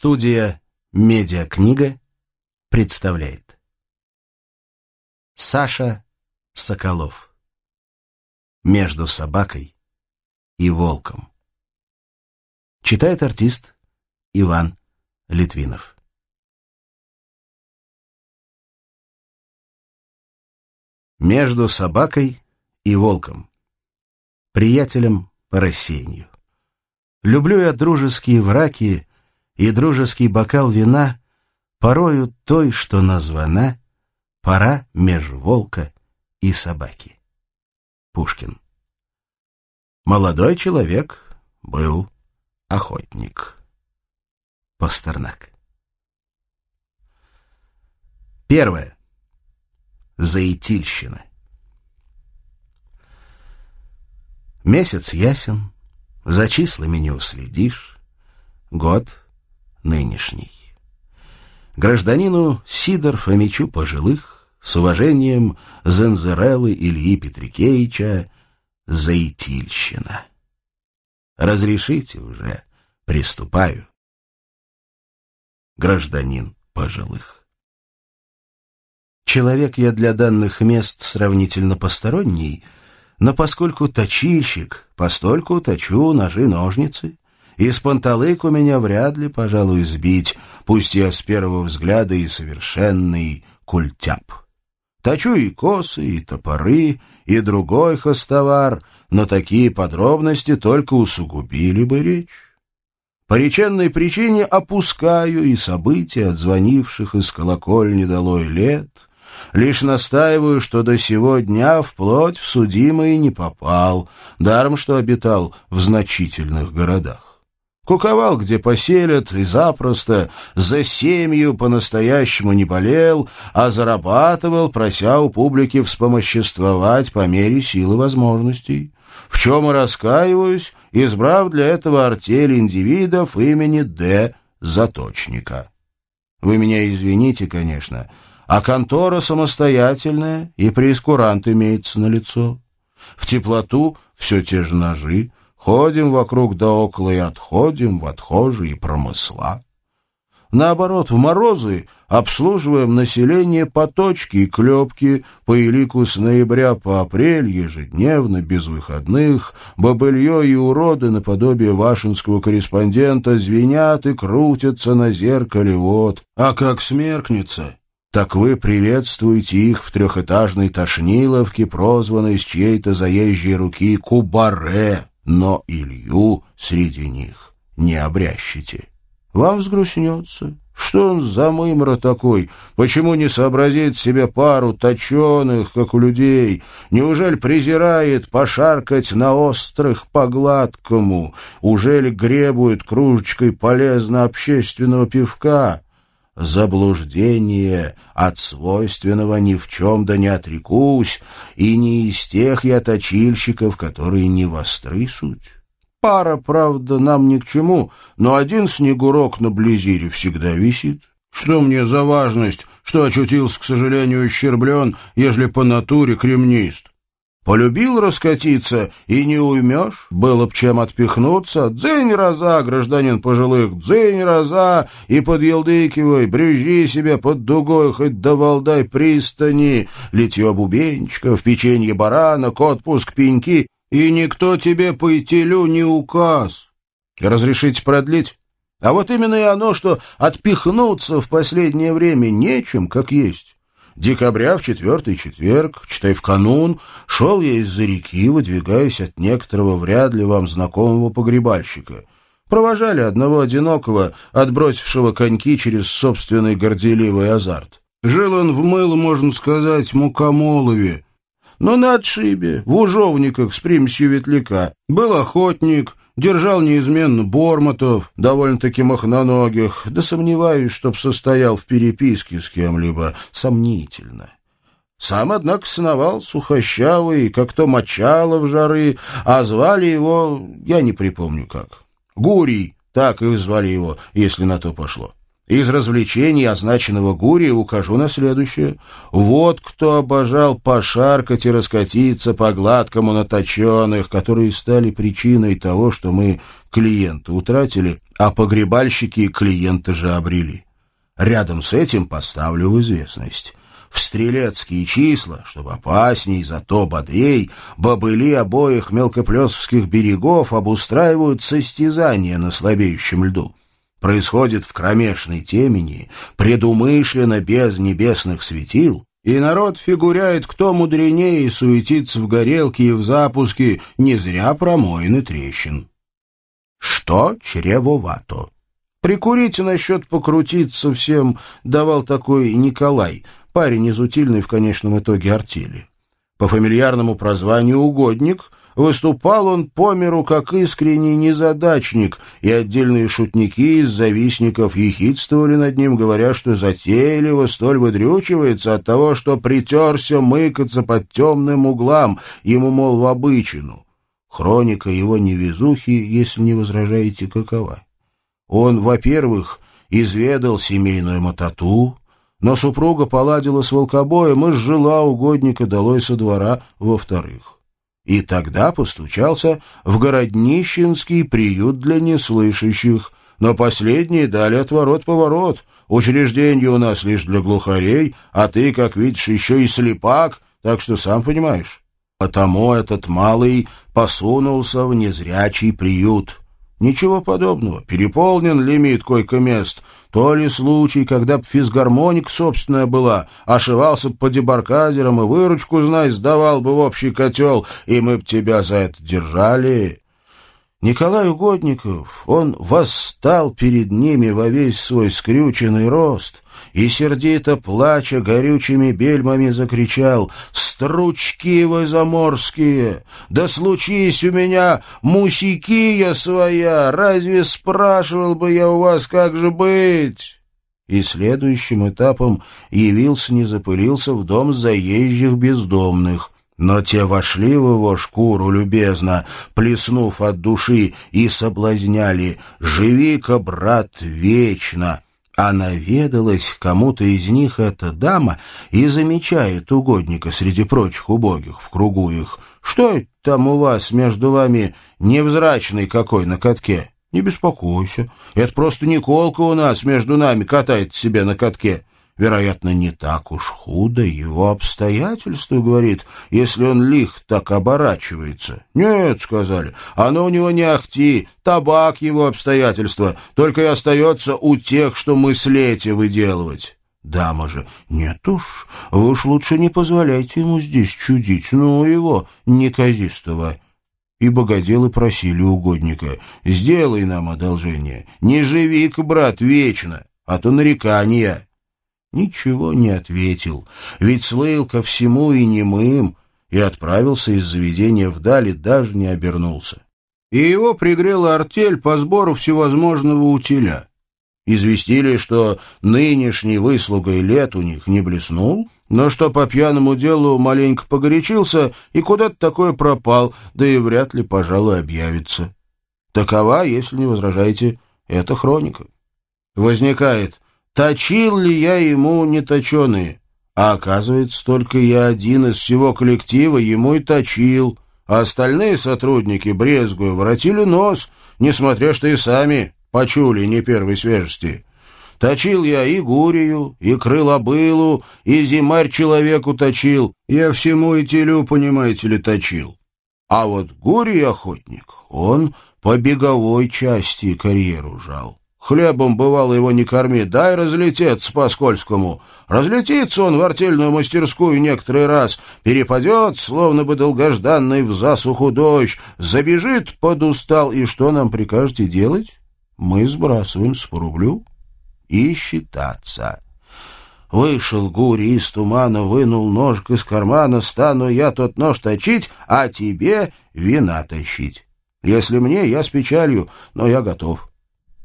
Студия «Медиакнига» представляет Саша Соколов «Между собакой и волком» Читает артист Иван Литвинов «Между собакой и волком» Приятелем по рассеянию Люблю я дружеские враки и дружеский бокал вина порою той, что названа «Пора меж волка и собаки». Пушкин. Молодой человек был охотник. Пастернак. Первое. Заитильщина. Месяц ясен, за числами не уследишь. Год нынешний. Гражданину Сидор Фомичу Пожилых с уважением Зензерелы Ильи Петрикеевича Заитильщина. Разрешите уже, приступаю. Гражданин Пожилых. Человек я для данных мест сравнительно посторонний, но поскольку точильщик, постольку точу ножи-ножницы — из панталыку меня вряд ли, пожалуй, сбить, пусть я с первого взгляда и совершенный культяп. Точу и косы, и топоры, и другой хостовар, но такие подробности только усугубили бы речь. По реченной причине опускаю и события, отзвонивших из колокольни долой лет — Лишь настаиваю, что до сего дня вплоть в судимые не попал, даром что обитал в значительных городах. Куковал, где поселят, и запросто, за семью по-настоящему не болел, а зарабатывал, прося у публики вспомоществовать по мере силы возможностей. В чем и раскаиваюсь, избрав для этого артель индивидов имени Д. Заточника. Вы меня извините, конечно, а контора самостоятельная, и преискурант имеется на лицо. В теплоту все те же ножи, Ходим вокруг да около и отходим в отхожие промысла. Наоборот, в морозы обслуживаем население по точке и клепке, по элику с ноября по апрель, ежедневно, без выходных, бобылье и уроды наподобие вашинского корреспондента звенят и крутятся на зеркале вот. А как смеркнется, так вы приветствуете их в трехэтажной тошниловке, прозванной с чьей-то заезжей руки Кубаре но Илью среди них не обрящите. Вам взгрустнется. Что он за мымра такой? Почему не сообразит себе пару точеных, как у людей? Неужели презирает пошаркать на острых по гладкому? Ужели гребует кружечкой полезно общественного пивка? заблуждение, от свойственного ни в чем да не отрекусь, и не из тех я точильщиков, которые не востры суть. Пара, правда, нам ни к чему, но один снегурок на близире всегда висит. Что мне за важность, что очутился, к сожалению, ущерблен, ежели по натуре кремнист? Полюбил раскатиться и не уймешь. Было б чем отпихнуться. Дзень раза, гражданин пожилых, дзень раза, и подъелдыкивай, брюзжи себе под дугой, хоть до Валдай пристани. Литье в печенье баранок, отпуск пеньки, и никто тебе по ителю не указ. Разрешите продлить? А вот именно и оно, что отпихнуться в последнее время нечем, как есть декабря в четвертый четверг, читай в канун, шел я из-за реки, выдвигаясь от некоторого вряд ли вам знакомого погребальщика. Провожали одного одинокого, отбросившего коньки через собственный горделивый азарт. Жил он в мыло, можно сказать, мукомолове, но на отшибе, в ужовниках с примесью ветляка. Был охотник, Держал неизменно Бормотов, довольно-таки махноногих, да сомневаюсь, чтоб состоял в переписке с кем-либо. Сомнительно. Сам, однако, сновал сухощавый, как то мочало в жары, а звали его, я не припомню как. Гурий, так и звали его, если на то пошло. Из развлечений, означенного Гури, укажу на следующее. Вот кто обожал пошаркать и раскатиться по гладкому наточенных, которые стали причиной того, что мы клиента утратили, а погребальщики и клиента же обрели. Рядом с этим поставлю в известность. В стрелецкие числа, чтобы опасней, зато бодрей, бобыли обоих мелкоплесовских берегов обустраивают состязания на слабеющем льду происходит в кромешной темени, предумышленно без небесных светил, и народ фигуряет, кто мудренее суетится в горелке и в запуске, не зря промоины трещин. Что чревовато? Прикурить насчет покрутиться всем давал такой Николай, парень из утильной в конечном итоге артели. По фамильярному прозванию «угодник», Выступал он по миру как искренний незадачник, и отдельные шутники из завистников ехидствовали над ним, говоря, что затейливо столь выдрючивается от того, что притерся мыкаться под темным углам, ему, мол, в обычину. Хроника его невезухи, если не возражаете, какова. Он, во-первых, изведал семейную мототу, но супруга поладила с волкобоем и сжила угодника долой со двора, во-вторых и тогда постучался в городнищенский приют для неслышащих, но последние дали отворот-поворот. Учреждение у нас лишь для глухарей, а ты, как видишь, еще и слепак, так что сам понимаешь. Потому этот малый посунулся в незрячий приют. Ничего подобного. Переполнен лимит койко-мест. То ли случай, когда б физгармоник собственная была, ошивался б по дебаркадерам и выручку, знай, сдавал бы в общий котел, и мы б тебя за это держали. Николай Угодников, он восстал перед ними во весь свой скрюченный рост и, сердито плача горючими бельмами, закричал — стручки вы заморские! Да случись у меня мусикия своя! Разве спрашивал бы я у вас, как же быть?» И следующим этапом явился, не запылился в дом заезжих бездомных. Но те вошли в его шкуру любезно, плеснув от души, и соблазняли «Живи-ка, брат, вечно!» А наведалась кому-то из них эта дама и замечает угодника среди прочих убогих в кругу их. «Что там у вас между вами невзрачный какой на катке?» «Не беспокойся, это просто Николка у нас между нами катает себе на катке». Вероятно, не так уж худо его обстоятельства, говорит, если он лих так оборачивается. Нет, сказали, оно у него не ахти, табак его обстоятельства, только и остается у тех, что мы слете выделывать. Дама же, нет уж, вы уж лучше не позволяйте ему здесь чудить, ну его, неказистого. И богоделы просили угодника, сделай нам одолжение, не живи-ка, брат, вечно, а то нарекания ничего не ответил, ведь слыл ко всему и немым, и отправился из заведения вдали, даже не обернулся. И его пригрела артель по сбору всевозможного утиля. Известили, что нынешний выслугой лет у них не блеснул, но что по пьяному делу маленько погорячился и куда-то такое пропал, да и вряд ли, пожалуй, объявится. Такова, если не возражаете, эта хроника. Возникает Точил ли я ему неточеные? А оказывается, только я один из всего коллектива ему и точил, а остальные сотрудники, брезгуя, воротили нос, несмотря что и сами почули не первой свежести. Точил я и Гурию, и Крылобылу, и Зимарь человеку точил. Я всему и телю, понимаете ли, точил. А вот Гурий охотник, он по беговой части карьеру жал. Хлебом, бывало, его не корми, дай разлететься по-скользкому. Разлетится он в артельную мастерскую некоторый раз, перепадет, словно бы долгожданный в засуху дождь, забежит под устал, и что нам прикажете делать? Мы сбрасываем по рублю и считаться». Вышел Гури из тумана, вынул ножик из кармана, стану я тот нож точить, а тебе вина тащить. Если мне, я с печалью, но я готов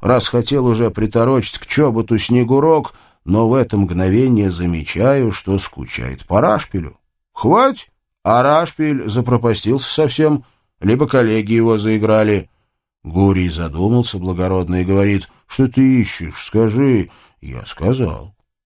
раз хотел уже приторочить к чоботу снегурок, но в это мгновение замечаю, что скучает по Рашпилю. «Хвать!» А Рашпиль запропастился совсем, либо коллеги его заиграли. Гурий задумался благородно и говорит, «Что ты ищешь? Скажи». Я сказал.